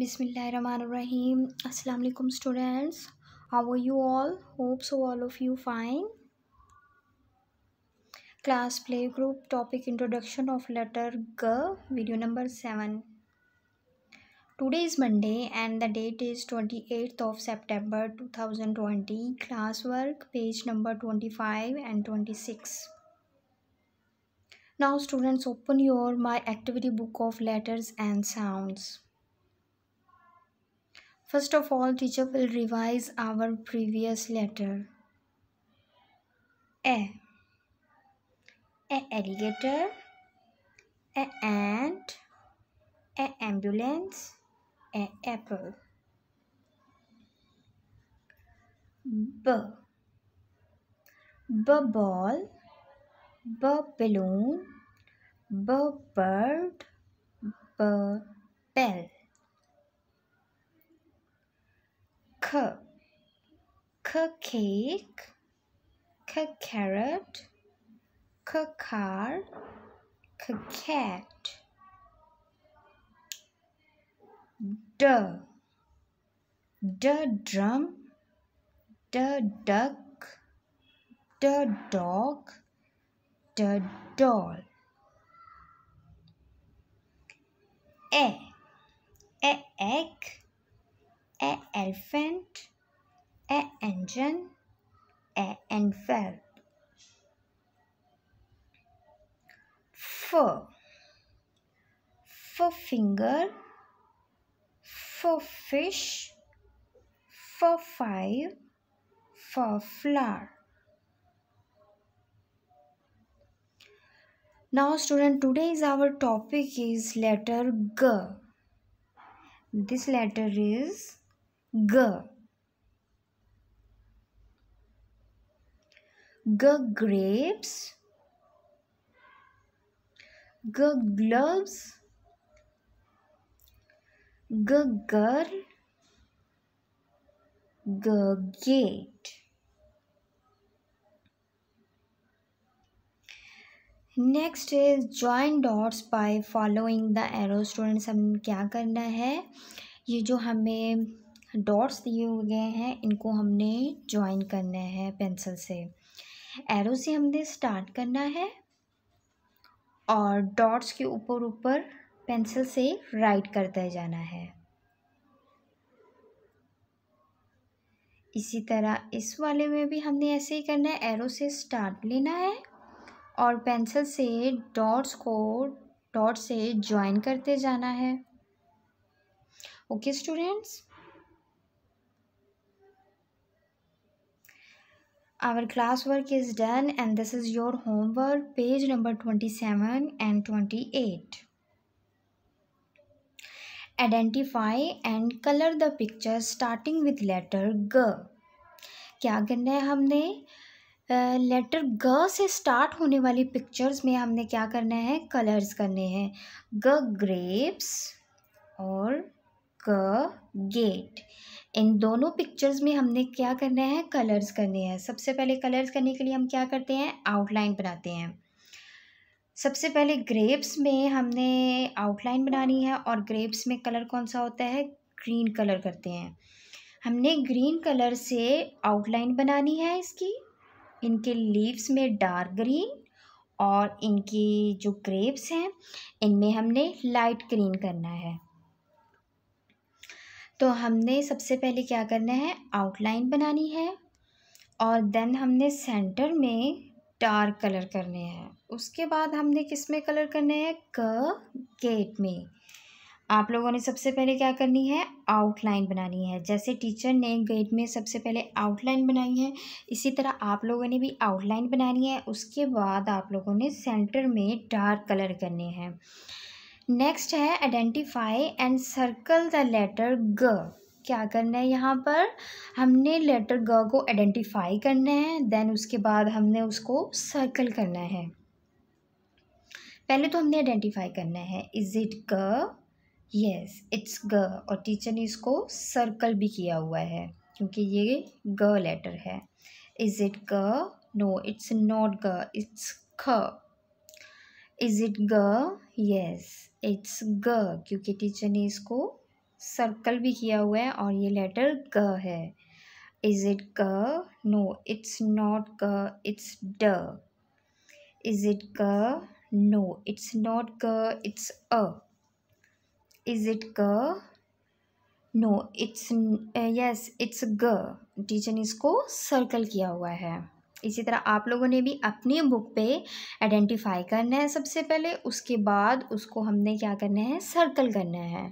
Bismillahirrahmanirrahim. Assalamu alaikum students. How are you all? Hope so all of you fine. Class play group topic introduction of letter G video number 7. Today is Monday and the date is 28th of September 2020. Classwork page number 25 and 26. Now students open your my activity book of letters and sounds. First of all, teacher will revise our previous letter. A. A alligator. A ant. A ambulance. A apple. B. B ball. B balloon. B bird. B bell. k k cake k carrot k car k cat d d drum d duck d dog d doll e e egg a elephant a engine a anvil four four finger four fish four five four flower Now student today's our topic is letter G. This letter is ग ग grapes ग gloves ग girl ग get next is join dots by following the arrow students हम क्या करना है ये जो हमें डॉट्स दिए हुए गए हैं इनको हमने ज्वाइन करना है पेंसिल से एरो से हमने स्टार्ट करना है और डॉट्स के ऊपर ऊपर पेंसिल से राइट करते जाना है इसी तरह इस वाले में भी हमने ऐसे ही करना है एरो से स्टार्ट लेना है और पेंसिल से डॉट्स को डॉट से ज्वाइन करते जाना है okay okay, students our class work is done and this is your homework page number 27 and 28 identify and color the picture starting with letter g क्या करना है हमने लेटर uh, ग से स्टार्ट होने वाली पिक्चर्स में हमने क्या करना है कलर्स करने हैं ग ग्रेप्स और ग गेट इन दोनों पिक्चर्स में हमने क्या करना है कलर्स करने हैं सबसे पहले कलर्स करने के लिए हम क्या करते हैं आउटलाइन बनाते हैं सबसे पहले ग्रेप्स में हमने आउटलाइन बनानी है और ग्रेप्स में कलर कौन सा होता है ग्रीन कलर करते हैं हमने ग्रीन कलर से आउटलाइन बनानी है इसकी इनके लीव्स में डार्क ग्रीन और इनकी जो ग्रेप्स हैं इनमें हमने लाइट ग्रीन करना है तो हमने सबसे पहले क्या करना है आउटलाइन बनानी है और देन हमने सेंटर में डार्क कलर करने हैं उसके बाद हमने किस में कलर करने हैं क गेट में आप लोगों ने सबसे पहले क्या करनी है आउटलाइन बनानी है जैसे टीचर ने गेट में सबसे पहले आउटलाइन बनाई है इसी तरह आप लोगों ने भी आउटलाइन बनानी है उसके बाद आप लोगों ने सेंटर में डार्क कलर करने हैं नेक्स्ट है identify and circle the letter ग क्या करना है यहाँ पर हमने लेटर ग को आइडेंटिफाई करना है देन उसके बाद हमने उसको सर्कल करना है पहले तो हमने आइडेंटिफाई करना है इज़ इट ग यस इट्स ग और टीचर ने इसको सर्कल भी किया हुआ है क्योंकि ये ग लेटर है इज़ इट ग नो इट्स नॉट ग इट्स ख इज़ इट ग यस इट्स ग क्योंकि टीचर ने इसको सर्कल भी किया हुआ है और ये लेटर ग है इज़ इट क नो इट्स नॉट क इट्स ड इज़ इट क नो इट्स नॉट क इट्स अ इज़ इट क नो इट्स यस इट्स ग टीचर ने इसको सर्कल किया हुआ है इसी तरह आप लोगों ने भी अपनी बुक पे आइडेंटिफाई करना है सबसे पहले उसके बाद उसको हमने क्या करना है सर्कल करना है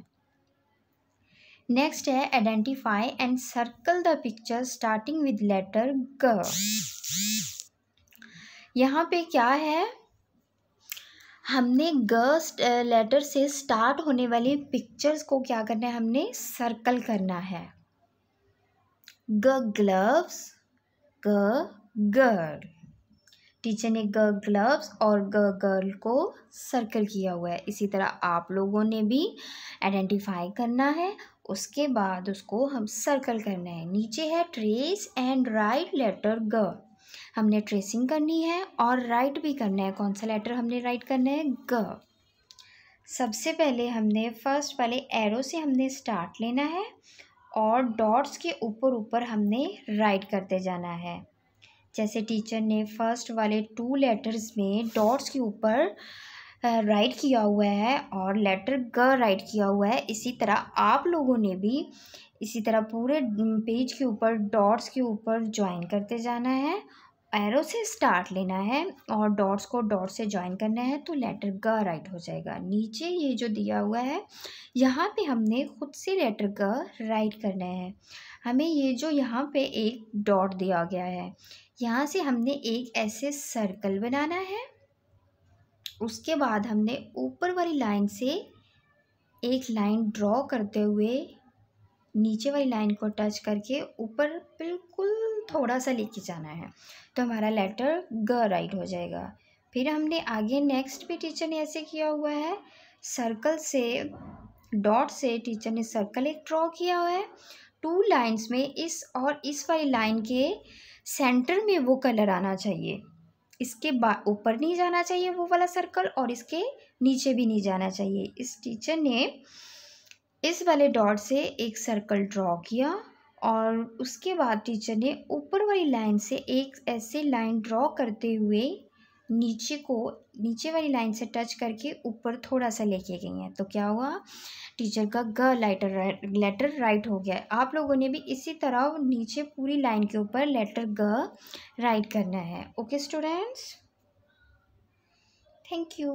नेक्स्ट है identify and circle the picture starting with letter ग यहाँ पे क्या है हमने गर्स्ट लेटर से स्टार्ट होने वाली पिक्चर्स को क्या करना है हमने सर्कल करना है ग ग्लव्स ग गर्ल टीचर ने ग ग्लव्स और ग गर्ल को सर्कल किया हुआ है इसी तरह आप लोगों ने भी आइडेंटिफाई करना है उसके बाद उसको हम सर्कल करना है नीचे है ट्रेस एंड राइट लेटर ग हमने ट्रेसिंग करनी है और राइट भी करना है कौन सा लेटर हमने राइट करना है ग सबसे पहले हमने फर्स्ट वाले एरो से हमने स्टार्ट लेना है और डॉट्स के ऊपर ऊपर हमने राइट करते जाना है जैसे टीचर ने फर्स्ट वाले टू लेटर्स में डॉट्स के ऊपर राइट किया हुआ है और लेटर ग राइट किया हुआ है इसी तरह आप लोगों ने भी इसी तरह पूरे पेज के ऊपर डॉट्स के ऊपर ज्वाइन करते जाना है एरो से स्टार्ट लेना है और डॉट्स को डॉट से ज्वाइन करना है तो लेटर ग राइट हो जाएगा नीचे ये जो दिया हुआ है यहाँ पे हमने खुद से लेटर ग राइट करना है हमें ये जो यहाँ पे एक डॉट दिया गया है यहाँ से हमने एक ऐसे सर्कल बनाना है उसके बाद हमने ऊपर वाली लाइन से एक लाइन ड्रॉ करते हुए नीचे वाली लाइन को टच करके ऊपर बिल्कुल थोड़ा सा लेके जाना है तो हमारा लेटर ग राइट हो जाएगा फिर हमने आगे नेक्स्ट भी टीचर ने ऐसे किया हुआ है सर्कल से डॉट से टीचर ने सर्कल एक ड्रॉ किया हुआ है टू लाइंस में इस और इस वाली लाइन के सेंटर में वो कलर आना चाहिए इसके बा ऊपर नहीं जाना चाहिए वो वाला सर्कल और इसके नीचे भी नहीं जाना चाहिए इस टीचर ने इस वाले डॉट से एक सर्कल ड्रॉ किया और उसके बाद टीचर ने ऊपर वाली लाइन से एक ऐसे लाइन ड्रॉ करते हुए नीचे को नीचे वाली लाइन से टच करके ऊपर थोड़ा सा लेके गई हैं तो क्या हुआ टीचर का ग लेटर लेटर राइट हो गया आप लोगों ने भी इसी तरह नीचे पूरी लाइन के ऊपर लेटर ग राइट करना है ओके स्टूडेंट्स थैंक यू